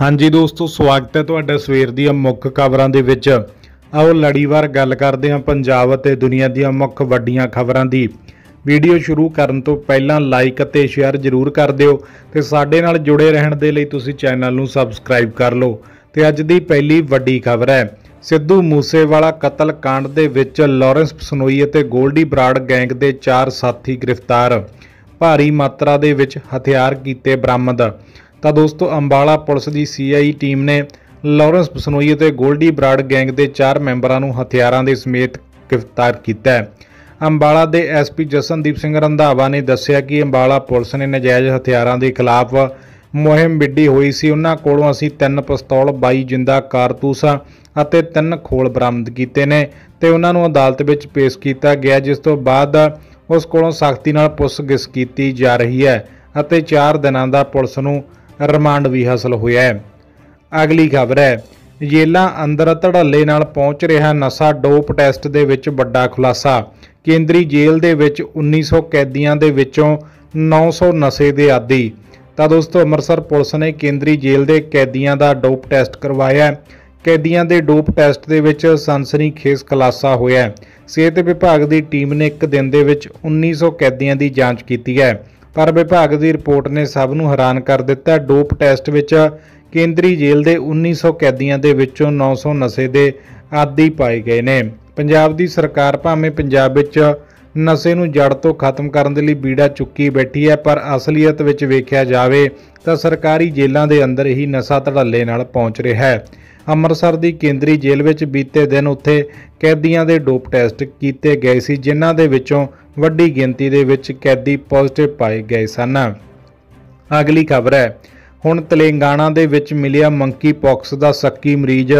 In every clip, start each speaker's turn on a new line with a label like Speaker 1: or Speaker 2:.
Speaker 1: ਹਾਂਜੀ ਦੋਸਤੋ ਸਵਾਗਤ ਹੈ ਤੁਹਾਡਾ ਸਵੇਰ ਦੀਆਂ ਮੁੱਖ ਖਬਰਾਂ ਦੇ ਵਿੱਚ ਆਓ ਲੜੀਵਾਰ ਗੱਲ ਕਰਦੇ ਹਾਂ ਪੰਜਾਬ ਅਤੇ ਦੁਨੀਆ ਦੀਆਂ ਮੁੱਖ ਵੱਡੀਆਂ ਖਬਰਾਂ ਦੀ ਵੀਡੀਓ ਸ਼ੁਰੂ ਕਰਨ ਤੋਂ ਪਹਿਲਾਂ ਲਾਈਕ ਅਤੇ ਸ਼ੇਅਰ ਜ਼ਰੂਰ ਕਰ ਦਿਓ ਤੇ ਸਾਡੇ ਨਾਲ ਜੁੜੇ ਰਹਿਣ ਦੇ ਲਈ ਤੁਸੀਂ ਚੈਨਲ ਨੂੰ ਸਬਸਕ੍ਰਾਈਬ ਕਰ ਲਓ ਤੇ ਅੱਜ ਦੀ ਪਹਿਲੀ ਵੱਡੀ ਖਬਰ ਹੈ ਸਿੱਧੂ ਮੂਸੇਵਾਲਾ ਕਤਲ ਕਾਂਡ ਦੇ ਵਿੱਚ ਲਾਰੈਂਸ ਸਨੋਈ ਅਤੇ ਗੋਲਡੀ ਬਰਾੜ ਗੈਂਗ ਦੇ ਚਾਰ ਸਾਥੀ ਗ੍ਰਿਫਤਾਰ ਭਾਰੀ ਮਾਤਰਾ ਦੇ ਵਿੱਚ ਹਥਿਆਰ ਕੀਤੇ ਬਰਾਮਦ ਤਾਂ ਦੋਸਤੋ ਅੰਬਾਲਾ ਪੁਲਿਸ ਦੀ ਸੀਆਈ ਟੀਮ ਨੇ ਲਾਰੈਂਸ ਬਸਨੋਈ ਅਤੇ 골ਡੀ ਬਰਾਡ ਗੈਂਗ ਦੇ ਚਾਰ ਮੈਂਬਰਾਂ ਨੂੰ ਹਥਿਆਰਾਂ ਦੇ ਸਮੇਤ ਗ੍ਰਿਫਤਾਰ ਕੀਤਾ ਹੈ ਅੰਬਾਲਾ ਦੇ ਐਸਪੀ ਜਸਨਦੀਪ ਸਿੰਘ ਰੰਧਾਵਾ ਨੇ ਦੱਸਿਆ ਕਿ ਅੰਬਾਲਾ ਪੁਲਿਸ ਨੇ ਨਜਾਇਜ਼ ਹਥਿਆਰਾਂ ਦੇ ਖਿਲਾਫ ਮੁਹਿੰਮ ਵਿੱਢੀ ਹੋਈ ਸੀ ਉਹਨਾਂ ਕੋਲੋਂ ਅਸੀਂ ਤਿੰਨ ਪਿਸਤੌਲ 22 ਜਿੰਦਾ ਕਾਰਤੂਸਾਂ ਅਤੇ ਤਿੰਨ ਖੋਲ ਬਰਾਮਦ ਕੀਤੇ ਨੇ ਤੇ ਉਹਨਾਂ ਨੂੰ ਅਦਾਲਤ ਵਿੱਚ ਪੇਸ਼ ਕੀਤਾ ਗਿਆ ਜਿਸ ਤੋਂ ਬਾਅਦ ਉਸ ਕੋਲੋਂ ਸਖਤੀ ਨਾਲ ਪੁੱਛਗਿੱਛ ਕੀਤੀ ਜਾ ਰਹੀ ਹੈ ਅਤੇ 4 ਦਿਨਾਂ ਦਾ ਪੁਲਿਸ ਨੂੰ ਰਿਮਾਂਡ ਵੀ ਹਾਸਲ ਹੋਇਆ ਹੈ ਅਗਲੀ ਖਬਰ ਹੈ ਜੇਲਾ ਅੰਦਰ ਧੜੱਲੇ ਨਾਲ ਪਹੁੰਚ ਰਿਹਾ ਨਸ਼ਾ ਡੋਪ ਟੈਸਟ ਦੇ ਵਿੱਚ ਵੱਡਾ ਖੁਲਾਸਾ ਕੇਂਦਰੀ ਜੇਲ੍ਹ ਦੇ ਵਿੱਚ 1900 ਕੈਦੀਆਂ ਦੇ ਵਿੱਚੋਂ 900 ਨਸ਼ੇ ਦੇ ਆਦੀ ਤਾਂ ਦੋਸਤੋ ਅੰਮ੍ਰਿਤਸਰ ਪੁਲਿਸ ਨੇ ਕੇਂਦਰੀ ਜੇਲ੍ਹ ਦੇ ਕੈਦੀਆਂ ਦਾ ਡੋਪ ਟੈਸਟ ਕਰਵਾਇਆ ਕੈਦੀਆਂ ਦੇ ਡੋਪ ਟੈਸਟ ਦੇ ਵਿੱਚ ਸੰਸਰੀ ਖੇਸ ਖਲਾਸਾ ਹੋਇਆ ਸਿਹਤ ਵਿਭਾਗ ਦੀ ਟੀਮ ਨੇ ਇੱਕ ਦਿਨ ਦੇ ਵਿੱਚ 1900 ਕੈਦੀਆਂ ਦੀ ਜਾਂਚ ਕੀਤੀ ਹੈ ਪਰ ਵਿਭਾਗ ਦੀ ਰਿਪੋਰਟ ਨੇ ਸਭ ਨੂੰ ਹੈਰਾਨ ਕਰ ਦਿੱਤਾ ਡੋਪ ਟੈਸਟ ਵਿੱਚ ਕੇਂਦਰੀ ਜੇਲ੍ਹ ਦੇ 1900 ਕੈਦੀਆਂ ਦੇ ਵਿੱਚੋਂ 900 ਨਸ਼ੇ ਦੇ ਆਦੀ ਪਾਏ ਗਏ ਨੇ ਪੰਜਾਬ ਦੀ ਸਰਕਾਰ ਭਾਵੇਂ ਪੰਜਾਬ ਵਿੱਚ ਨਸ਼ੇ ਨੂੰ ਜੜ ਤੋਂ ਖਤਮ ਕਰਨ ਦੇ ਲਈ ਬੀੜਾ ਚੁੱਕੀ ਬੈਠੀ ਹੈ ਪਰ ਅਸਲੀਅਤ ਵਿੱਚ ਵੇਖਿਆ ਜਾਵੇ ਤਾਂ ਸਰਕਾਰੀ ਜੇਲ੍ਹਾਂ ਦੇ ਅੰਦਰ ਹੀ ਨਸ਼ਾ ਧੜੱਲੇ ਨਾਲ ਪਹੁੰਚ ਰਿਹਾ ਹੈ ਅੰਮ੍ਰਿਤਸਰ ਦੀ ਕੇਂਦਰੀ ਜੇਲ੍ਹ ਵਿੱਚ ਬੀਤੇ ਦਿਨ ਉੱਥੇ ਕੈਦੀਆਂ ਦੇ ਡੋਪ ਟੈਸਟ ਕੀਤੇ ਗਏ ਸੀ ਜਿਨ੍ਹਾਂ ਦੇ ਵਿੱਚੋਂ ਵੱਡੀ ਗਿਣਤੀ ਦੇ ਵਿੱਚ ਕੈਦੀ ਪੋਜ਼ਿਟਿਵ ਪਾਏ ਗਏ ਸਨ ਅਗਲੀ ਖਬਰ ਹੈ ਹੁਣ ਤੇਲੰਗਾਨਾ ਦੇ ਵਿੱਚ ਮਿਲਿਆ ਮੰਕੀ ਪੌਕਸ ਦਾ ਸ਼ੱਕੀ ਮਰੀਜ਼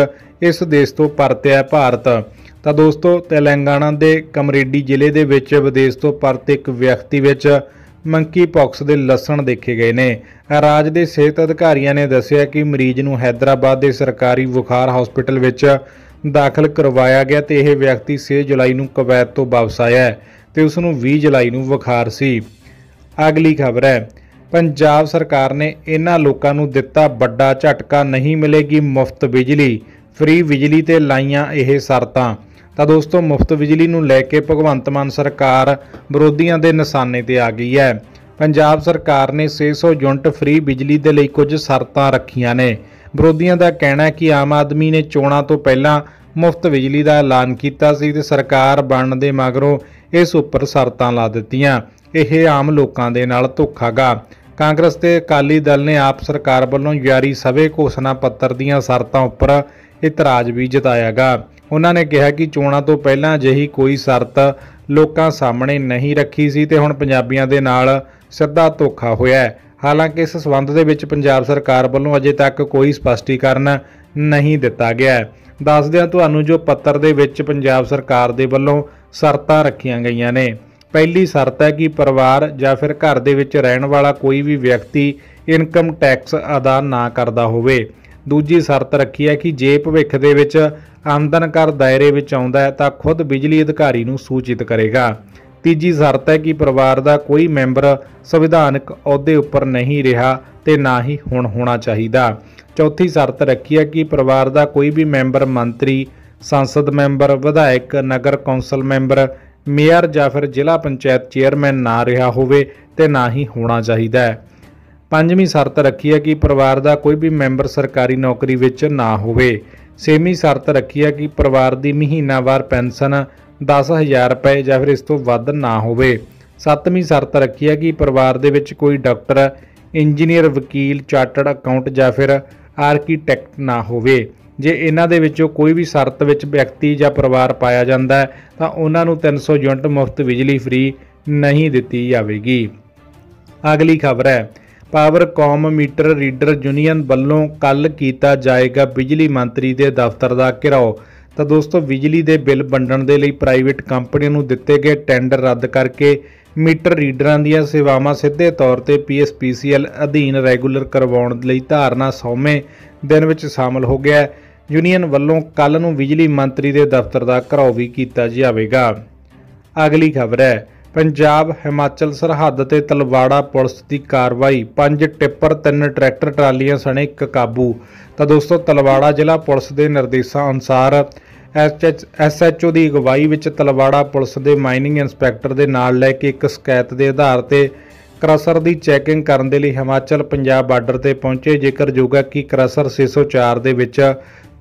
Speaker 1: ਇਸ ਦੇਸ਼ ਤੋਂ ਪਰਤਿਆ ਭਾਰਤ ਤਾਂ ਦੋਸਤੋ ਤੇਲੰਗਾਨਾ ਦੇ ਕਮਰੇਡੀ ਜ਼ਿਲ੍ਹੇ ਦੇ ਵਿੱਚ ਵਿਦੇਸ਼ ਤੋਂ ਪਰਤ ਇੱਕ ਵਿਅਕਤੀ ਵਿੱਚ ਮੰਕੀ ਪੌਕਸ ਦੇ ਲੱਛਣ ਦੇਖੇ ਗਏ ਨੇ ਰਾਜ ਦੇ ਸਿਹਤ ਅਧਿਕਾਰੀਆਂ ਨੇ ਦੱਸਿਆ ਕਿ ਮਰੀਜ਼ ਨੂੰ ਹైదరాబాద్ ਦੇ ਸਰਕਾਰੀ ਬੁਖਾਰ ਹਸਪੀਟਲ ਵਿੱਚ ਦਾਖਲ ਕਰਵਾਇਆ ਗਿਆ ਤੇ ਇਹ ਵਿਅਕਤੀ 6 ਜੁਲਾਈ ਨੂੰ ਕਵੈਤ ਤੋਂ ਵਾਪਸ ਆਇਆ ਤੇ ਉਸ ਨੂੰ 20 ਜੁਲਾਈ ਨੂੰ ਬੁਖਾਰ ਸੀ ਅਗਲੀ ਖਬਰ ਹੈ ਪੰਜਾਬ ਸਰਕਾਰ ਨੇ ਇਹਨਾਂ ਲੋਕਾਂ ਨੂੰ ਦਿੱਤਾ ਵੱਡਾ ਝਟਕਾ ਨਹੀਂ ਮਿਲੇਗੀ ਮੁਫਤ ਬਿਜਲੀ ਫ੍ਰੀ ਬਿਜਲੀ ਤੇ ਲਾਈਆਂ ਇਹ ਸ਼ਰਤਾਂ ਤਾਂ ਦੋਸਤੋ ਮੁਫਤ ਬਿਜਲੀ ਨੂੰ ਲੈ ਕੇ ਭਗਵੰਤ ਮਾਨ ਸਰਕਾਰ ਵਿਰੋਧੀਆਂ ਦੇ ਨਿਸ਼ਾਨੇ ਤੇ ਆ ਗਈ ਹੈ ਪੰਜਾਬ ਸਰਕਾਰ ਨੇ 600 ਯੂਨਿਟ ਫ੍ਰੀ ਬਿਜਲੀ ਦੇ ਲਈ ਕੁਝ ਸ਼ਰਤਾਂ ਰੱਖੀਆਂ ਨੇ ਵਿਰੋਧੀਆਂ ਦਾ ਕਹਿਣਾ ਹੈ ਕਿ ਆਮ ਆਦਮੀ ਨੇ ਚੋਣਾਂ ਤੋਂ ਪਹਿਲਾਂ ਮੁਫਤ ਬਿਜਲੀ ਦਾ ਐਲਾਨ ਕੀਤਾ ਸੀ ਤੇ ਸਰਕਾਰ ਬਣਨ ਦੇ ਮਗਰੋਂ ਇਸ ਉੱਪਰ ਸ਼ਰਤਾਂ ਲਾ ਦਿੱਤੀਆਂ ਇਹ ਆਮ ਲੋਕਾਂ ਦੇ ਨਾਲ ਧੋਖਾਗਾ ਕਾਂਗਰਸ ਤੇ ਅਕਾਲੀ ਦਲ ਨੇ ਆਪ ਸਰਕਾਰ ਵੱਲੋਂ ਜਾਰੀ ਸਵੇ ਘੋਸ਼ਣਾ ਪੱਤਰ ਦੀਆਂ ਸ਼ਰਤਾਂ ਉੱਪਰ ਇਤਰਾਜ਼ ਵੀ ਜਤਾਇਆਗਾ ਉਹਨਾਂ ਨੇ ਕਿਹਾ ਕਿ ਚੋਣਾਂ ਤੋਂ ਪਹਿਲਾਂ ਅਜਿਹੀ ਕੋਈ ਸ਼ਰਤ ਲੋਕਾਂ ਸਾਹਮਣੇ ਨਹੀਂ ਰੱਖੀ ਸੀ ਤੇ ਹੁਣ ਪੰਜਾਬੀਆਂ ਦੇ ਨਾਲ ਸਿੱਧਾ ਧੋਖਾ ਹੋਇਆ ਹੈ ਹਾਲਾਂਕਿ ਇਸ ਸਬੰਧ ਦੇ ਵਿੱਚ ਪੰਜਾਬ ਸਰਕਾਰ ਵੱਲੋਂ ਅਜੇ ਤੱਕ ਕੋਈ ਸਪਸ਼ਟੀਕਰਨ ਨਹੀਂ ਦਿੱਤਾ ਗਿਆ ਹੈ ਦੱਸਦੇ ਹਾਂ ਤੁਹਾਨੂੰ ਜੋ ਪੱਤਰ ਦੇ ਵਿੱਚ ਪੰਜਾਬ ਸਰਕਾਰ ਦੇ ਵੱਲੋਂ ਸ਼ਰਤਾਂ ਰੱਖੀਆਂ ਗਈਆਂ ਨੇ ਪਹਿਲੀ ਸ਼ਰਤ ਹੈ ਕਿ ਪਰਿਵਾਰ ਜਾਂ ਫਿਰ ਘਰ ਦੇ ਵਿੱਚ ਰਹਿਣ ਵਾਲਾ ਕੋਈ ਵੀ ਵਿਅਕਤੀ ਇਨਕਮ ਟੈਕਸ ਅਦਾ ਨਾ ਕਰਦਾ ਹੋਵੇ ਦੂਜੀ ਸ਼ਰਤ ਰੱਖੀ ਹੈ ਕਿ ਜੇ ਭਵਿੱਖ ਦੇ ਵਿੱਚ ਆਮਦਨ ਕਰ ਦਾਇਰੇ ਵਿੱਚ ਆਉਂਦਾ ਹੈ ਤਾਂ ਖੁਦ ਬਿਜਲੀ ਅਧਿਕਾਰੀ ਨੂੰ ਸੂਚਿਤ ਕਰੇਗਾ ਤੀਜੀ ਸ਼ਰਤ ਹੈ ਕਿ ਪਰਿਵਾਰ ਦਾ ਕੋਈ ਮੈਂਬਰ ਸੰਵਿਧਾਨਕ ਅਹੁਦੇ ਉੱਪਰ ਨਹੀਂ ਰਿਹਾ ਤੇ ਨਾ ਹੀ ਹੁਣ ਹੋਣਾ ਚਾਹੀਦਾ ਚੌਥੀ ਸ਼ਰਤ ਰੱਖੀ ਹੈ ਕਿ ਪਰਿਵਾਰ ਦਾ ਕੋਈ ਵੀ ਮੈਂਬਰ ਮੰਤਰੀ ਸੰਸਦ ਮੈਂਬਰ ਵਿਧਾਇਕ ਨਗਰ ਕੌਂਸਲ ਮੈਂਬਰ ਮੇਅਰ ਜਾਂ ਫਿਰ ਜ਼ਿਲ੍ਹਾ ਪੰਚਾਇਤ ਚੇਅਰਮੈਨ ਨਾ ਰਿਹਾ ਹੋਵੇ ਤੇ ਨਾ ਹੀ ਹੋਣਾ ਚਾਹੀਦਾ ਪੰਜਵੀਂ ਸ਼ਰਤ ਰੱਖੀ ਹੈ ਕਿ ਪਰਿਵਾਰ ਦਾ ਕੋਈ ਵੀ ਮੈਂਬਰ ਸਰਕਾਰੀ ਨੌਕਰੀ ਵਿੱਚ ਨਾ ਹੋਵੇ ਸੇਮੀ ਸ਼ਰਤ ਰੱਖੀ ਹੈ ਕਿ ਪਰਿਵਾਰ ਦੀ ਮਹੀਨਾਵਾਰ ਪੈਨਸ਼ਨ 10000 ਰੁਪਏ ਜਾਂ ਫਿਰ ਇਸ ਤੋਂ ਵੱਧ ਨਾ ਹੋਵੇ ਸੱਤਵੀਂ ਸ਼ਰਤ ਰੱਖੀ ਹੈ ਕਿ ਪਰਿਵਾਰ ਦੇ ਵਿੱਚ ਕੋਈ ਡਾਕਟਰ ਇੰਜੀਨੀਅਰ ਵਕੀਲ ਚਾਰਟਰਡ ਅਕਾਊਂਟ ਜਾਂ ਫਿਰ ਆਰਕੀਟੈਕਟ ਨਾ ਹੋਵੇ ਜੇ ਇਹਨਾਂ ਦੇ ਵਿੱਚੋਂ ਕੋਈ ਵੀ ਸ਼ਰਤ ਵਿੱਚ ਵਿਅਕਤੀ ਜਾਂ ਪਰਿਵਾਰ ਪਾਇਆ ਜਾਂਦਾ ਹੈ ਤਾਂ ਉਹਨਾਂ ਨੂੰ 300 ਯੂਨਿਟ ਮੁਫਤ ਬਿਜਲੀ ਫ੍ਰੀ ਨਹੀਂ ਦਿੱਤੀ ਜਾਵੇਗੀ ਅਗਲੀ ਖਬਰ ਹੈ ਪਾਵਰ ਕਾਮ ਮੀਟਰ ਰੀਡਰ ਯੂਨੀਅਨ ਵੱਲੋਂ ਕੱਲ ਕੀਤਾ ਜਾਏਗਾ ਬਿਜਲੀ ਮੰਤਰੀ ਦੇ ਦਫ਼ਤਰ ਦਾ ਘਿਰਾਓ ਤਾਂ ਦੋਸਤੋ ਬਿਜਲੀ ਦੇ ਬਿੱਲ ਵੰਡਣ ਦੇ ਲਈ ਪ੍ਰਾਈਵੇਟ ਕੰਪਨੀਆਂ ਨੂੰ ਦਿੱਤੇ ਗਏ ਟੈਂਡਰ ਰੱਦ ਕਰਕੇ ਮੀਟਰ ਰੀਡਰਾਂ ਦੀਆਂ ਸੇਵਾਵਾਂ ਸਿੱਧੇ ਤੌਰ ਤੇ ਪੀਐਸਪੀਸੀਐਲ ਅਧੀਨ ਰੈਗੂਲਰ ਕਰਵਾਉਣ ਲਈ ਧਾਰਨਾ ਸੌਮੇ ਦਿਨ ਵਿੱਚ ਸ਼ਾਮਲ ਹੋ ਗਿਆ ਯੂਨੀਅਨ ਵੱਲੋਂ ਕੱਲ ਨੂੰ ਬਿਜਲੀ ਮੰਤਰੀ ਦੇ ਦਫ਼ਤਰ ਦਾ ਘਰਾਓ ਵੀ ਕੀਤਾ ਜਾਵੇਗਾ ਅਗਲੀ ਖਬਰ ਹੈ ਪੰਜਾਬ ਹਿਮਾਚਲ ਸਰਹੱਦ ਤੇ ਤਲਵਾੜਾ ਪੁਲਿਸ ਦੀ ਕਾਰਵਾਈ ਪੰਜ ਟਿੱਪਰ ਤਿੰਨ ਟਰੈਕਟਰ ਟਰਾਲੀਆਂ ਸਣੇ ਇੱਕ ਕਾਬੂ ਤਾਂ ਦੋਸਤੋ ਤਲਵਾੜਾ ਜ਼ਿਲ੍ਹਾ ਪੁਲਿਸ ਦੇ ਨਿਰਦੇਸ਼ਾਂ ਅਨੁਸਾਰ ਐਸਐਚਓ ਦੀ ਅਗਵਾਈ ਵਿੱਚ ਤਲਵਾੜਾ ਪੁਲਿਸ ਦੇ ਮਾਈਨਿੰਗ ਇੰਸਪੈਕਟਰ ਦੇ ਨਾਲ ਲੈ ਕੇ ਇੱਕ ਸ਼ਿਕਾਇਤ ਦੇ ਆਧਾਰ ਤੇ ਕਰਸਰ ਦੀ ਚੈਕਿੰਗ ਕਰਨ ਦੇ ਲਈ ਹਿਮਾਚਲ ਪੰਜਾਬ ਬਾਰਡਰ ਤੇ ਪਹੁੰਚੇ ਜੇਕਰ ਜੋਗਾ ਕਿ ਕਰਸਰ 604 ਦੇ ਵਿੱਚ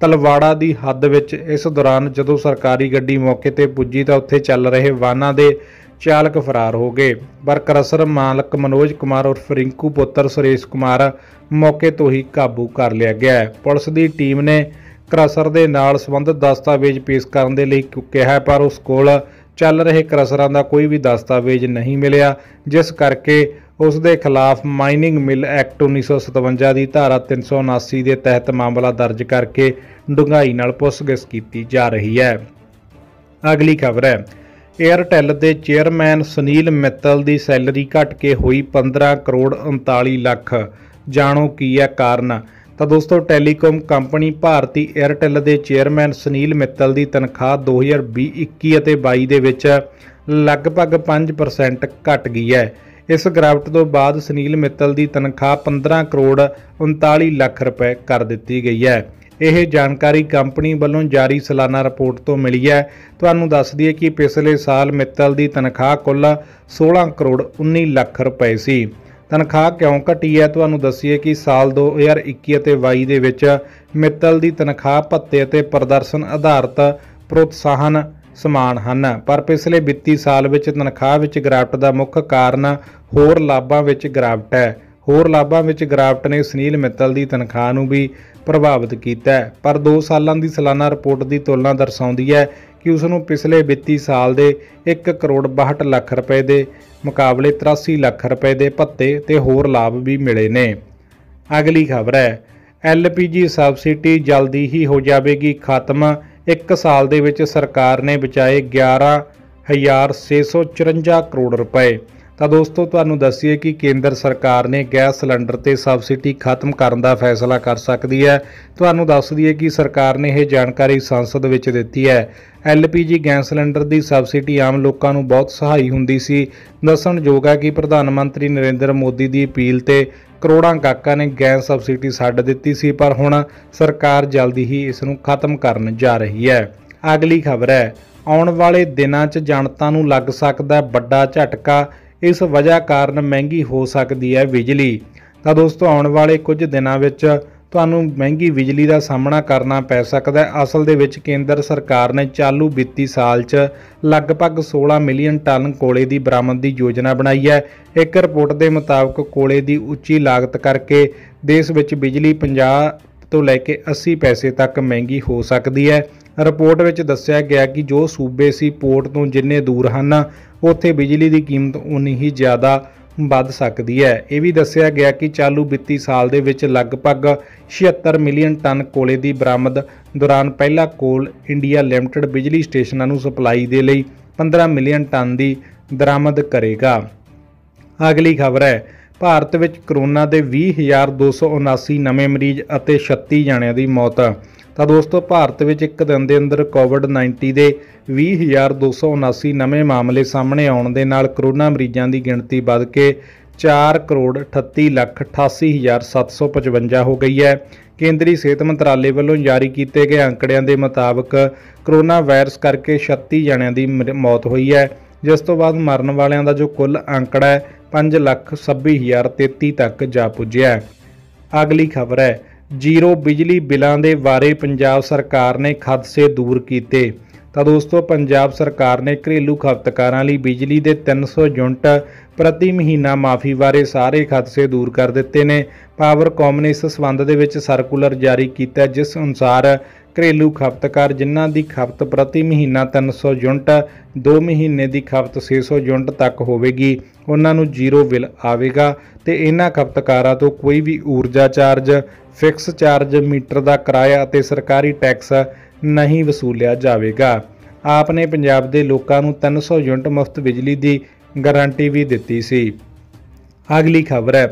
Speaker 1: ਤਲਵਾੜਾ ਦੀ ਹੱਦ ਵਿੱਚ ਇਸ ਦੌਰਾਨ ਜਦੋਂ ਸਰਕਾਰੀ ਗੱਡੀ ਮੌਕੇ ਤੇ ਪੁੱਜੀ ਤਾਂ ਉੱਥੇ ਚੱਲ ਰਹੇ ਵਾਹਨਾਂ ਦੇ ਚਾਲਕ ਫਰਾਰ ਹੋ ਗਏ ਕਰਸਰ ਮਾਲਕ ਮਨੋਜ ਕੁਮਾਰ ਉਰਫ ਰਿੰਕੂ ਪੁੱਤਰ ਸੁਰੇਸ਼ ਕੁਮਾਰ ਮੌਕੇ ਤੋਂ ਹੀ ਕਾਬੂ ਕਰ ਲਿਆ ਗਿਆ ਹੈ ਪੁਲਿਸ ਦੀ ਟੀਮ ਨੇ ਕਰਸਰ ਦੇ ਨਾਲ ਸੰਬੰਧਿਤ ਦਸਤਾਵੇਜ਼ ਪੇਸ਼ ਕਰਨ ਦੇ ਲਈ ਕਿਹਾ ਪਰ ਉਸ ਕੋਲ ਚੱਲ ਰਹੇ ਕਰਸਰਾਂ ਦਾ ਕੋਈ ਵੀ ਦਸਤਾਵੇਜ਼ ਨਹੀਂ ਮਿਲਿਆ ਜਿਸ ਕਰਕੇ ਉਸ ਦੇ ਖਿਲਾਫ ਮਾਈਨਿੰਗ ਮਿਲ ਐਕਟ 1957 ਦੀ ਧਾਰਾ 379 ਦੇ ਤਹਿਤ ਮਾਮਲਾ ਦਰਜ ਕਰਕੇ ਡੁੰਗਾਈ ਨਾਲ ਪੁੱਛਗਿੱਛ ਕੀਤੀ ਜਾ ਰਹੀ ਹੈ ਅਗਲੀ ਖਬਰ ਹੈ ਏਅਰਟੈਲ ਦੇ ਚੇਅਰਮੈਨ ਸੁਨੀਲ ਮਿੱਤਲ ਦੀ ਸੈਲਰੀ ਘਟ ਕੇ ਹੋਈ 15 ਕਰੋੜ 39 ਲੱਖ ਜਾਣੋ ਕੀ ਹੈ ਕਾਰਨ ਤਾਂ ਦੋਸਤੋ ਟੈਲੀਕਾਮ ਕੰਪਨੀ ਭਾਰਤੀ ਏਅਰਟੈਲ ਦੇ ਚੇਅਰਮੈਨ ਸੁਨੀਲ ਮਿੱਤਲ ਦੀ ਤਨਖਾਹ 2021 ਅਤੇ 22 ਦੇ ਵਿੱਚ ਲਗਭਗ 5% ਘਟ ਗਈ ਹੈ ਇਸ ਗ੍ਰਾਫਟ ਤੋਂ ਬਾਅਦ ਸੁਨੀਲ ਮਿੱਤਲ ਦੀ ਤਨਖਾਹ 15 ਕਰੋੜ 39 ਲੱਖ ਰੁਪਏ ਕਰ ਦਿੱਤੀ ਗਈ ਹੈ ਇਹ ਜਾਣਕਾਰੀ ਕੰਪਨੀ ਵੱਲੋਂ ਜਾਰੀ ਸਾਲਾਨਾ ਰਿਪੋਰਟ ਤੋਂ ਮਿਲੀ ਹੈ ਤੁਹਾਨੂੰ ਦੱਸ ਦਈਏ ਕਿ ਪਿਛਲੇ ਸਾਲ ਮਿੱਤਲ ਦੀ ਤਨਖਾਹ ਕੁੱਲ 16 ਕਰੋੜ 19 ਲੱਖ ਰੁਪਏ ਸੀ ਤਨਖਾਹ ਕਿਉਂ ਘਟੀ ਹੈ ਤੁਹਾਨੂੰ ਦੱਸੀਏ ਕਿ ਸਾਲ 2021 ਅਤੇ 22 ਦੇ ਵਿੱਚ ਮਿੱਤਲ ਦੀ ਤਨਖਾਹ ਭੱਤੇ ਅਤੇ ਪ੍ਰਦਰਸ਼ਨ ਆਧਾਰਿਤ ਪ੍ਰੋਤਸਾਹਨ ਸਮਾਨ ਹਨ ਪਰ ਪਿਛਲੇ ਵਿੱਤੀ ਸਾਲ ਵਿੱਚ ਤਨਖਾਹ ਵਿੱਚ ਗ੍ਰਾਫਟ ਦਾ ਮੁੱਖ ਕਾਰਨ ਹੋਰ ਲਾਭਾਂ ਵਿੱਚ ਗ੍ਰਾਫਟ ਹੈ ਹੋਰ ਲਾਭਾਂ ਵਿੱਚ ਗ੍ਰਾਫਟ ਨੇ ਸੁਨੀਲ ਮਿੱਤਲ ਦੀ ਤਨਖਾਹ ਨੂੰ ਵੀ ਪ੍ਰਭਾਵਿਤ ਕੀਤਾ ਪਰ 2 ਸਾਲਾਂ ਦੀ ਸਾਲਾਨਾ ਰਿਪੋਰਟ ਦੀ ਤੁਲਨਾ ਦਰਸਾਉਂਦੀ ਹੈ ਕਿ ਉਸ ਨੂੰ ਪਿਛਲੇ ਵਿੱਤੀ ਸਾਲ ਦੇ 1 ਕਰੋੜ 62 ਲੱਖ ਰੁਪਏ ਦੇ ਮੁਕਾਬਲੇ 83 ਲੱਖ ਰੁਪਏ ਦੇ ਭੱਤੇ ਤੇ ਹੋਰ ਲਾਭ ਵੀ ਮਿਲੇ ਨੇ ਅਗਲੀ ਖਬਰ ਹੈ ਐਲਪੀਜੀ ਸਬਸਿਡੀ ਜਲਦੀ ਹੀ ਹੋ ਜਾਵੇਗੀ ਖਤਮ ਇੱਕ ਸਾਲ ਦੇ ਵਿੱਚ ਸਰਕਾਰ ਨੇ ਬਚਾਏ 11654 ਕਰੋੜ ਰੁਪਏ ਤਾਂ ਦੋਸਤੋ ਤੁਹਾਨੂੰ ਦੱਸੀਏ ਕਿ ਕੇਂਦਰ ਸਰਕਾਰ ਨੇ ਗੈਸ ਸਿਲੰਡਰ ਤੇ ਸਬਸਿਡੀ ਖਤਮ ਕਰਨ ਦਾ ਫੈਸਲਾ ਕਰ ਸਕਦੀ ਹੈ ਤੁਹਾਨੂੰ ਦੱਸ ਦਈਏ ਕਿ ਸਰਕਾਰ ਨੇ ਇਹ ਜਾਣਕਾਰੀ ਸੰਸਦ ਵਿੱਚ ਦਿੱਤੀ ਹੈ ਐਲਪੀਜੀ ਗੈਸ ਸਿਲੰਡਰ ਦੀ ਸਬਸਿਡੀ ਆਮ ਲੋਕਾਂ ਨੂੰ ਬਹੁਤ ਸਹਾਈ ਹੁੰਦੀ ਸੀ ਦੱਸਣਯੋਗ ਹੈ ਕਿ ਪ੍ਰਧਾਨ ਮੰਤਰੀ ਨਰਿੰਦਰ ਮੋਦੀ ਦੀ ਅਪੀਲ ਤੇ ਕਰੋੜਾਂ ਕਾਕਾ ਨੇ ਗੈਸ ਸਬਸਿਡੀ ਛੱਡ ਦਿੱਤੀ ਸੀ ਪਰ ਹੁਣ ਸਰਕਾਰ ਜਲਦੀ ਹੀ ਇਸ ਨੂੰ ਖਤਮ ਕਰਨ ਜਾ ਰਹੀ ਹੈ ਅਗਲੀ ਖਬਰ ਹੈ ਆਉਣ ਵਾਲੇ ਦਿਨਾਂ 'ਚ ਜਨਤਾ ਨੂੰ ਲੱਗ ਸਕਦਾ ਵੱਡਾ ਝਟਕਾ ਇਸ ਵਜ੍ਹਾ ਕਾਰਨ ਮਹਿੰਗੀ ਹੋ ਸਕਦੀ ਹੈ ਬਿਜਲੀ ਤਾਂ ਦੋਸਤੋ ਆਉਣ ਵਾਲੇ ਕੁਝ ਦਿਨਾਂ ਵਿੱਚ ਤੁਹਾਨੂੰ ਮਹਿੰਗੀ ਬਿਜਲੀ ਦਾ ਸਾਹਮਣਾ ਕਰਨਾ ਪੈ ਸਕਦਾ ਹੈ ਅਸਲ ਦੇ ਵਿੱਚ ਕੇਂਦਰ ਸਰਕਾਰ ਨੇ ਚਾਲੂ ਵਿੱਤੀ ਸਾਲ 'ਚ ਲਗਭਗ 16 ਮਿਲੀਅਨ ਟਨ ਕੋਲੇ ਦੀ ਬਰਾਮਦ ਦੀ ਯੋਜਨਾ ਬਣਾਈ ਹੈ ਇੱਕ ਰਿਪੋਰਟ ਦੇ ਮੁਤਾਬਕ ਕੋਲੇ ਦੀ ਉੱਚੀ ਲਾਗਤ ਕਰਕੇ ਦੇਸ਼ ਵਿੱਚ ਬਿਜਲੀ 50 ਤੋਂ ਲੈ ਕੇ 80 ਪੈਸੇ ਤੱਕ ਮਹਿੰਗੀ ਹੋ ਸਕਦੀ ਹੈ ਰਿਪੋਰਟ ਵਿੱਚ ਦੱਸਿਆ ਗਿਆ ਕਿ ਜੋ ਸੂਬੇ ਸੀ ਪੋਰਟ ਤੋਂ ਜਿੰਨੇ ਦੂਰ ਹਨ ਉੱਥੇ ਬਿਜਲੀ ਦੀ ਕੀਮਤ ਉਨੀ ਹੀ ਜ਼ਿਆਦਾ ਵੱਧ ਸਕਦੀ ਹੈ ਇਹ ਵੀ ਦੱਸਿਆ ਗਿਆ ਕਿ ਚਾਲੂ ਵਿੱਤੀ ਸਾਲ ਦੇ ਵਿੱਚ ਲਗਭਗ 76 ਮਿਲੀਅਨ ਟਨ ਕੋਲੇ ਦੀ ਬਰਾਮਦ ਦੌਰਾਨ ਪਹਿਲਾ ਕੋਲ ਇੰਡੀਆ ਲਿਮਟਿਡ ਬਿਜਲੀ ਸਟੇਸ਼ਨਾਂ ਨੂੰ ਸਪਲਾਈ ਦੇ ਲਈ 15 ਮਿਲੀਅਨ ਟਨ ਦੀ ਦਰਾਮਦ ਕਰੇਗਾ ਅਗਲੀ ਖਬਰ ਹੈ ਭਾਰਤ ਵਿੱਚ ਕਰੋਨਾ ਦੇ 20279 ਨਵੇਂ ਮਰੀਜ਼ ਅਤੇ 36 ਜਣਿਆਂ ਦੀ ਮੌਤ ਤਾਂ ਦੋਸਤੋ ਭਾਰਤ ਵਿੱਚ ਇੱਕ ਦਿਨ ਦੇ ਅੰਦਰ ਕੋਵਿਡ-19 ਦੇ 20279 ਨਵੇਂ ਮਾਮਲੇ ਸਾਹਮਣੇ ਆਉਣ ਦੇ ਨਾਲ ਕਰੋਨਾ ਮਰੀਜ਼ਾਂ ਦੀ ਗਿਣਤੀ ਵੱਧ ਕੇ 4 ਕਰੋੜ 38 ਲੱਖ 88755 ਹੋ ਗਈ ਹੈ ਕੇਂਦਰੀ ਸਿਹਤ ਮੰਤਰਾਲੇ ਵੱਲੋਂ ਜਾਰੀ ਕੀਤੇ ਗਏ ਅੰਕੜਿਆਂ ਦੇ ਮੁਤਾਬਕ ਕਰੋਨਾ ਵਾਇਰਸ ਕਰਕੇ 36 ਜਣਿਆਂ ਦੀ ਮੌਤ ਹੋਈ ਹੈ ਜਿਸ ਤੋਂ ਬਾਅਦ ਮਰਨ ਵਾਲਿਆਂ ਦਾ ਜੋ ਕੁੱਲ ਅੰਕੜਾ ਹੈ 5 ਲੱਖ 26033 ਤੱਕ ਜਾ ਪੁੱਜਿਆ ਹੈ ਅਗਲੀ ਖਬਰ ਹੈ ਜ਼ੀਰੋ ਬਿਜਲੀ ਬਿੱਲਾਂ ਦੇ ਬਾਰੇ ਪੰਜਾਬ ਸਰਕਾਰ ਨੇ ਖਦਸ਼ੇ ਦੂਰ ਕੀਤੇ ਤਾਂ ਦੋਸਤੋ ਪੰਜਾਬ ਸਰਕਾਰ ਨੇ ਘਰੇਲੂ ਖਪਤਕਾਰਾਂ ਲਈ ਬਿਜਲੀ ਦੇ 300 ਯੂਨਿਟ ਪ੍ਰਤੀ ਮਹੀਨਾ ਮਾਫੀ ਬਾਰੇ ਸਾਰੇ ਖਦਸ਼ੇ ਦੂਰ ਕਰ ਦਿੱਤੇ ਨੇ ਪਾਵਰ ਨੇ ਇਸ ਸਬੰਧ ਦੇ ਵਿੱਚ ਸਰਕੂਲਰ ਜਾਰੀ ਕੀਤਾ ਜਿਸ ਅਨੁਸਾਰ ਘਰੇਲੂ ਖਪਤਕਾਰ ਜਿਨ੍ਹਾਂ ਦੀ ਖਪਤ ਪ੍ਰਤੀ ਮਹੀਨਾ 300 ਯੂਨਿਟ 2 ਮਹੀਨੇ ਦੀ ਖਪਤ 600 ਯੂਨਿਟ ਤੱਕ ਹੋਵੇਗੀ ਉਹਨਾਂ ਨੂੰ ਜ਼ੀਰੋ ਬਿੱਲ ਆਵੇਗਾ ਤੇ ਇਹਨਾਂ ਖਪਤਕਾਰਾਂ ਤੋਂ ਕੋਈ ਵੀ ਊਰਜਾ ਚਾਰਜ ਫਿਕਸ ਚਾਰਜ ਮੀਟਰ ਦਾ ਕਿਰਾਇਆ ਅਤੇ ਸਰਕਾਰੀ ਟੈਕਸ ਨਹੀਂ ਵਸੂਲਿਆ ਜਾਵੇਗਾ ਆਪ ਨੇ ਪੰਜਾਬ ਦੇ ਲੋਕਾਂ ਨੂੰ 300 ਯੂਨਿਟ ਮੁਫਤ ਬਿਜਲੀ ਦੀ ਗਾਰੰਟੀ ਵੀ ਦਿੱਤੀ ਸੀ ਅਗਲੀ ਖਬਰ ਹੈ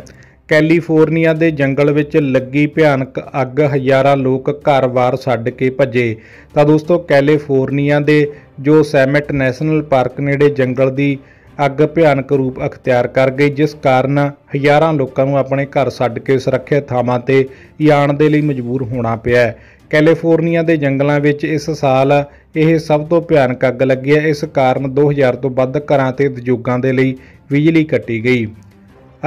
Speaker 1: ਕੈਲੀਫੋਰਨੀਆ ਦੇ ਜੰਗਲ ਵਿੱਚ ਲੱਗੀ ਭਿਆਨਕ ਅੱਗ ਹਜ਼ਾਰਾਂ ਲੋਕ ਘਰ-ਬਾਰ ਛੱਡ ਕੇ ਭੱਜੇ ਤਾਂ ਦੋਸਤੋ ਕੈਲੀਫੋਰਨੀਆ ਦੇ ਜੋ ਸੈਮਟ ਨੈਸ਼ਨਲ ਪਾਰਕ ਨੇੜੇ ਜੰਗਲ ਦੀ ਅੱਗ ਭਿਆਨਕ ਰੂਪ ਅਖਤਿਆਰ ਕਰ ਗਈ ਜਿਸ ਕਾਰਨ ਹਜ਼ਾਰਾਂ ਲੋਕਾਂ ਨੂੰ ਆਪਣੇ ਘਰ ਛੱਡ ਕੇ ਸੁਰੱਖਿਅਤ ਥਾਵਾਂ ਤੇ ਜਾਣ ਦੇ ਲਈ ਮਜਬੂਰ ਹੋਣਾ ਪਿਆ ਕੈਲੀਫੋਰਨੀਆ ਦੇ ਜੰਗਲਾਂ ਵਿੱਚ ਇਸ ਸਾਲ ਇਹ ਸਭ ਤੋਂ ਭਿਆਨਕ ਅੱਗ ਲੱਗੀ ਹੈ ਇਸ ਕਾਰਨ 2000 ਤੋਂ ਵੱਧ ਘਰਾਂ ਤੇ ਉਦਯੋਗਾਂ ਦੇ ਲਈ ਬਿਜਲੀ ਕੱਟੀ ਗਈ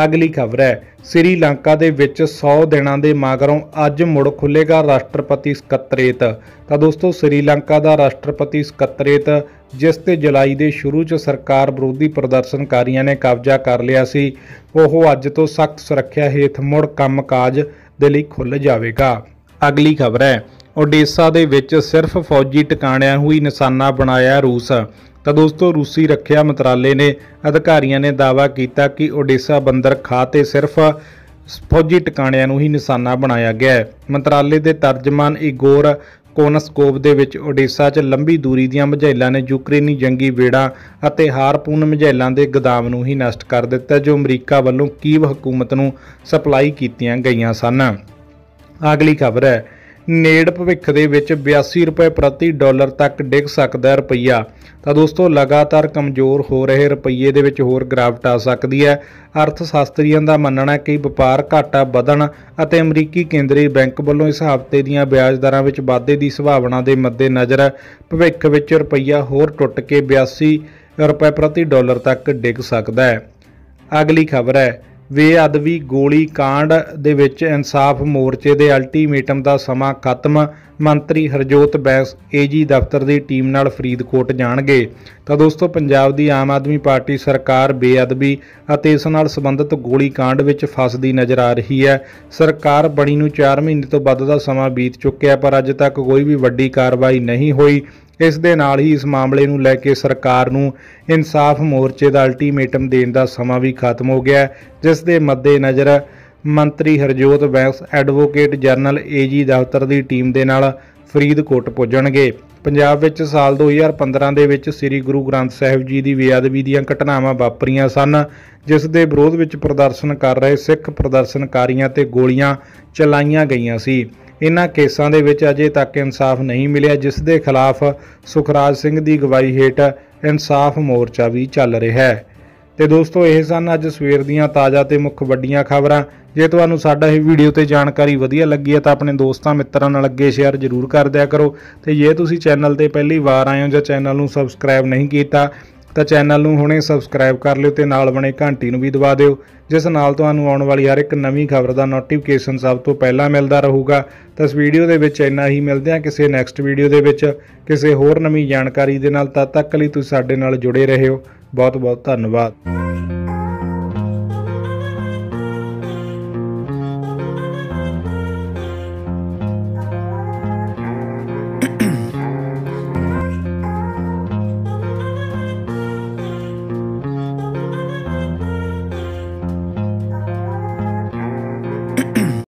Speaker 1: ਅਗਲੀ ਖਬਰ ਹੈ ਸ੍ਰੀਲੰਕਾ ਦੇ ਵਿੱਚ 100 ਦਿਨਾਂ ਦੇ ਮਗਰੋਂ ਅੱਜ ਮੁੜ ਖੁੱਲੇਗਾ ਰਾਸ਼ਟਰਪਤੀ ਸਕੱਤਰੇਤ ਤਾਂ ਦੋਸਤੋ ਸ੍ਰੀਲੰਕਾ ਦਾ ਰਾਸ਼ਟਰਪਤੀ ਸਕੱਤਰੇਤ ਜਿਸ ਤੇ ਜੁਲਾਈ ਦੇ ਸ਼ੁਰੂ 'ਚ ਸਰਕਾਰ ਵਿਰੋਧੀ ਪ੍ਰਦਰਸ਼ਨਕਾਰੀਆਂ ਨੇ ਕਬਜ਼ਾ ਕਰ ਲਿਆ ਸੀ ਉਹ ਅੱਜ ਤੋਂ ਸਖਤ ਸੁਰੱਖਿਆ ਹੇਠ ਮੁੜ ਕੰਮਕਾਜ ਦੇ ਲਈ ਖੁੱਲ ਜਾਵੇਗਾ ਅਗਲੀ ਖਬਰ ਹੈ ਓਡੀਸ਼ਾ ਦੇ ਵਿੱਚ ਸਿਰਫ ਫੌਜੀ ਟਿਕਾਣਿਆਂ ਹੋਈ ਨਿਸ਼ਾਨਾ ਬਣਾਇਆ ਰੂਸ ਤਾਂ ਦੋਸਤੋ ਰੂਸੀ ਰੱਖਿਆ ਮੰਤਰਾਲੇ ਨੇ ਅਧਿਕਾਰੀਆਂ ਨੇ ਦਾਵਾ ਕੀਤਾ ਕਿ ਓਡੇਸਾ ਬੰਦਰ ਖਾਤੇ ਸਿਰਫ ਫੌਜੀ ਟਿਕਾਣਿਆਂ ਨੂੰ ਹੀ ਨਿਸ਼ਾਨਾ ਬਣਾਇਆ ਗਿਆ ਹੈ ਮੰਤਰਾਲੇ ਦੇ ਤਰਜਮਾਨ ਇਗੋਰ ਕੋਨਸਕੋਵ ਦੇ ਵਿੱਚ ਓਡੇਸਾ 'ਚ ਲੰਬੀ ਦੂਰੀ ਦੀਆਂ ਮਝੈਲਾਂ ਨੇ ਯੂਕਰੇਨੀ ਜੰਗੀ ਵੇੜਾ ਅਤੇ ਹਾਰਪੂਨ ਮਝੈਲਾਂ ਦੇ ਗਦਾਮ ਨੂੰ ਹੀ ਨਸ਼ਟ ਕਰ ਦਿੱਤਾ ਜੋ ਅਮਰੀਕਾ ਵੱਲੋਂ ਕੀਵ ਹਕੂਮਤ ਨੂੰ ਸਪਲਾਈ ਕੀਤੀਆਂ ਗਈਆਂ ਸਨ ਅਗਲੀ ਖਬਰ ਹੈ ਨੇੜ ਭਵਿੱਖ ਦੇ ਵਿੱਚ 82 ਰੁਪਏ ਪ੍ਰਤੀ ਡਾਲਰ ਤੱਕ ਡਿੱਗ ਸਕਦਾ ਹੈ ਰੁਪਈਆ ਤਾਂ ਦੋਸਤੋ ਲਗਾਤਾਰ ਕਮਜ਼ੋਰ ਹੋ ਰਹੇ ਰੁਪਈਏ ਦੇ ਵਿੱਚ ਹੋਰ ਗਿਰਾਵਟ ਆ ਸਕਦੀ ਹੈ ਅਰਥ ਸ਼ਾਸਤਰੀਆਂ ਦਾ ਮੰਨਣਾ ਹੈ ਕਿ ਵਪਾਰ ਘਾਟਾ ਵਧਣ ਅਤੇ ਅਮਰੀਕੀ ਕੇਂਦਰੀ ਬੈਂਕ ਵੱਲੋਂ ਇਸ ਹਫ਼ਤੇ ਦੀਆਂ ਵਿਆਜ ਦਰਾਂ ਵਿੱਚ ਵਾਧੇ ਦੀ ਸੰਭਾਵਨਾ ਦੇ ਮੱਦੇ ਨਜ਼ਰ ਭਵਿੱਖ ਵਿੱਚ ਰੁਪਈਆ ਹੋਰ ਟੁੱਟ ਕੇ 82 ਰੁਪਏ ਪ੍ਰਤੀ ਡਾਲਰ ਤੱਕ ਡਿੱਗ ਸਕਦਾ ਹੈ ਅਗਲੀ ਖਬਰ ਹੈ ਬੇਅਦਬੀ ਗੋਲੀ ਕਾਂਡ ਦੇ ਵਿੱਚ ਇਨਸਾਫ ਮੋਰਚੇ ਦੇ ਅਲਟੀਮੇਟਮ ਦਾ ਸਮਾਂ ਖਤਮ ਮੰਤਰੀ ਹਰਜੋਤ ਬੈਂਸ ਏਜੀ ਦਫ਼ਤਰ ਦੀ ਟੀਮ ਨਾਲ ਫਰੀਦਕੋਟ ਜਾਣਗੇ ਤਾਂ ਦੋਸਤੋ ਪੰਜਾਬ ਦੀ ਆਮ ਆਦਮੀ ਪਾਰਟੀ ਸਰਕਾਰ ਬੇਅਦਬੀ ਅਤੇ ਇਸ ਨਾਲ ਸੰਬੰਧਿਤ ਗੋਲੀ ਕਾਂਡ ਵਿੱਚ ਫਸਦੀ ਨਜ਼ਰ ਆ ਰਹੀ ਹੈ ਸਰਕਾਰ ਬਣੀ ਨੂੰ 4 ਮਹੀਨੇ ਤੋਂ ਵੱਧ ਦਾ ਸਮਾਂ ਬੀਤ ਚੁੱਕਿਆ ਪਰ ਅਜੇ ਤੱਕ ਕੋਈ ਵੀ ਵੱਡੀ ਕਾਰਵਾਈ ਨਹੀਂ ਹੋਈ ਇਸ ਦੇ ਨਾਲ ਹੀ ਇਸ ਮਾਮਲੇ ਨੂੰ ਲੈ ਕੇ ਸਰਕਾਰ ਨੂੰ ਇਨਸਾਫ ਮੋਰਚੇ ਦਾ ਅਲਟੀਮੇਟਮ ਦੇਣ ਦਾ ਸਮਾਂ ਵੀ ਖਤਮ ਹੋ ਗਿਆ ਜਿਸ ਦੇ ਮੱਦੇ ਨਜ਼ਰ ਮੰਤਰੀ Harjot Bains advocate general AG ਦਫ਼ਤਰ ਦੀ ਟੀਮ ਦੇ ਨਾਲ ਫਰੀਦਕੋਟ ਪੁੱਜਣਗੇ ਪੰਜਾਬ ਵਿੱਚ ਸਾਲ 2015 ਦੇ ਵਿੱਚ ਸ੍ਰੀ ਗੁਰੂ ਗ੍ਰੰਥ ਸਾਹਿਬ ਜੀ ਦੀ ਵਿਆਦਵੀ ਦੀਆਂ ਘਟਨਾਵਾਂ ਵਾਪਰੀਆਂ ਸਨ ਜਿਸ ਦੇ ਵਿਰੋਧ ਵਿੱਚ ਪ੍ਰਦਰਸ਼ਨ ਕਰ ਰਹੇ ਸਿੱਖ ਪ੍ਰਦਰਸ਼ਨਕਾਰੀਆਂ ਤੇ ਗੋਲੀਆਂ ਚਲਾਈਆਂ ਗਈਆਂ ਸੀ ਇਹਨਾਂ ਕੇਸਾਂ ਦੇ ਵਿੱਚ ਅਜੇ ਤੱਕ ਇਨਸਾਫ ਨਹੀਂ ਮਿਲਿਆ ਜਿਸ ਦੇ ਖਿਲਾਫ ਸੁਖਰਾਜ ਸਿੰਘ ਦੀ ਗਵਾਹੀ ਹੇਠ ਇਨਸਾਫ ਮੋਰਚਾ ਵੀ ਚੱਲ ਰਿਹਾ ਹੈ ਤੇ ਦੋਸਤੋ ਇਹ ਸਨ ਅੱਜ ਸਵੇਰ ਦੀਆਂ ਤਾਜ਼ਾ ਤੇ ਮੁੱਖ ਵੱਡੀਆਂ ਖਬਰਾਂ ਜੇ ਤੁਹਾਨੂੰ ਸਾਡਾ ਇਹ ਵੀਡੀਓ ਤੇ ਜਾਣਕਾਰੀ ਵਧੀਆ ਲੱਗੀ ਹੈ ਤਾਂ ਆਪਣੇ ਦੋਸਤਾਂ ਮਿੱਤਰਾਂ ਨਾਲ ਅੱਗੇ ਸ਼ੇਅਰ ਜ਼ਰੂਰ ਕਰ ਦਿਆ ਕਰੋ ਤੇ ਜੇ ਤੁਸੀਂ ਚੈਨਲ ਤੇ ਪਹਿਲੀ ਵਾਰ ਆਏ ਹੋ ਜਾਂ ਚੈਨਲ ਨੂੰ ਸਬਸਕ੍ਰਾਈਬ ਨਹੀਂ ਕੀਤਾ ਤਾਂ ਚੈਨਲ ਨੂੰ ਹੁਣੇ ਸਬਸਕ੍ਰਾਈਬ ਕਰ ਲਿਓ ਤੇ ਨਾਲ ਬਣੇ ਘੰਟੀ ਨੂੰ ਵੀ ਦਬਾ ਦਿਓ ਜਿਸ ਨਾਲ ਤੁਹਾਨੂੰ ਆਉਣ ਵਾਲੀ ਹਰ ਇੱਕ ਨਵੀਂ ਖਬਰ ਦਾ ਨੋਟੀਫਿਕੇਸ਼ਨ ਸਭ ਤੋਂ ਪਹਿਲਾਂ ਮਿਲਦਾ ਰਹੂਗਾ ਤਾਂ ਇਸ ਵੀਡੀਓ ਦੇ ਵਿੱਚ ਇੰਨਾ ਹੀ ਮਿਲਦੇ ਹਾਂ ਕਿਸੇ ਨੈਕਸਟ ਵੀਡੀਓ ਦੇ ਵਿੱਚ ਕਿਸੇ ਹੋਰ ਨਵੀਂ ਜਾਣਕਾਰੀ ਦੇ ਨਾਲ ਤਦ ਤੱਕ ਲਈ ਤੁਸੀਂ ਸਾਡੇ ਨਾਲ ਜੁੜੇ ਰਹਿਓ ਬਹੁਤ ਬਹੁਤ ਧੰਨਵਾਦ